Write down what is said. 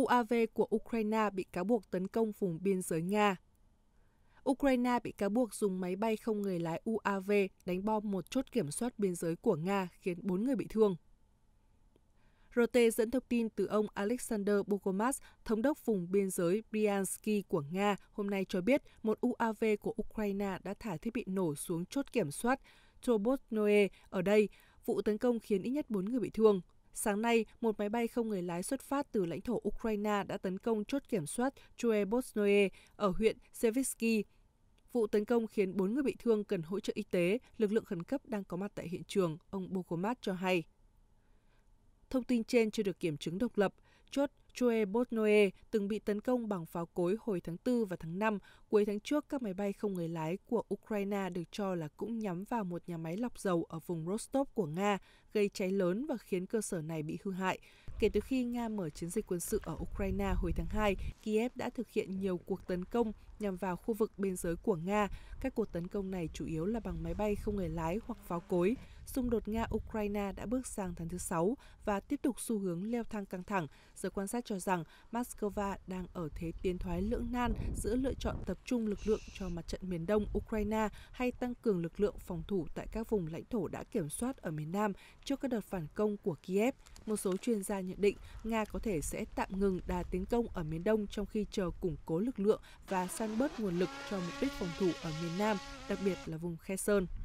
UAV của Ukraine bị cáo buộc tấn công vùng biên giới Nga. Ukraine bị cáo buộc dùng máy bay không người lái UAV đánh bom một chốt kiểm soát biên giới của Nga khiến 4 người bị thương. RT dẫn thông tin từ ông Alexander Bogomas, thống đốc vùng biên giới Bryansky của Nga, hôm nay cho biết một UAV của Ukraine đã thả thiết bị nổ xuống chốt kiểm soát Chobotnoe ở đây. Vụ tấn công khiến ít nhất 4 người bị thương. Sáng nay, một máy bay không người lái xuất phát từ lãnh thổ Ukraine đã tấn công chốt kiểm soát Chuebosnoe ở huyện Sevitsky. Vụ tấn công khiến 4 người bị thương cần hỗ trợ y tế, lực lượng khẩn cấp đang có mặt tại hiện trường, ông Bogomat cho hay. Thông tin trên chưa được kiểm chứng độc lập, chốt Choe Botnoe từng bị tấn công bằng pháo cối hồi tháng 4 và tháng 5. Cuối tháng trước, các máy bay không người lái của Ukraine được cho là cũng nhắm vào một nhà máy lọc dầu ở vùng Rostov của Nga, gây cháy lớn và khiến cơ sở này bị hư hại. Kể từ khi Nga mở chiến dịch quân sự ở Ukraine hồi tháng 2, Kiev đã thực hiện nhiều cuộc tấn công nhằm vào khu vực biên giới của Nga. Các cuộc tấn công này chủ yếu là bằng máy bay không người lái hoặc pháo cối. Xung đột Nga-Ukraine đã bước sang tháng thứ 6 và tiếp tục xu hướng leo thang căng thẳng. Giới quan sát cho rằng Moscow đang ở thế tiến thoái lưỡng nan giữa lựa chọn tập trung lực lượng cho mặt trận miền đông Ukraine hay tăng cường lực lượng phòng thủ tại các vùng lãnh thổ đã kiểm soát ở miền Nam trước các đợt phản công của Kiev. Một số chuyên gia nhận định Nga có thể sẽ tạm ngừng đà tiến công ở miền Đông trong khi chờ củng cố lực lượng và săn bớt nguồn lực cho mục đích phòng thủ ở miền Nam, đặc biệt là vùng Kherson.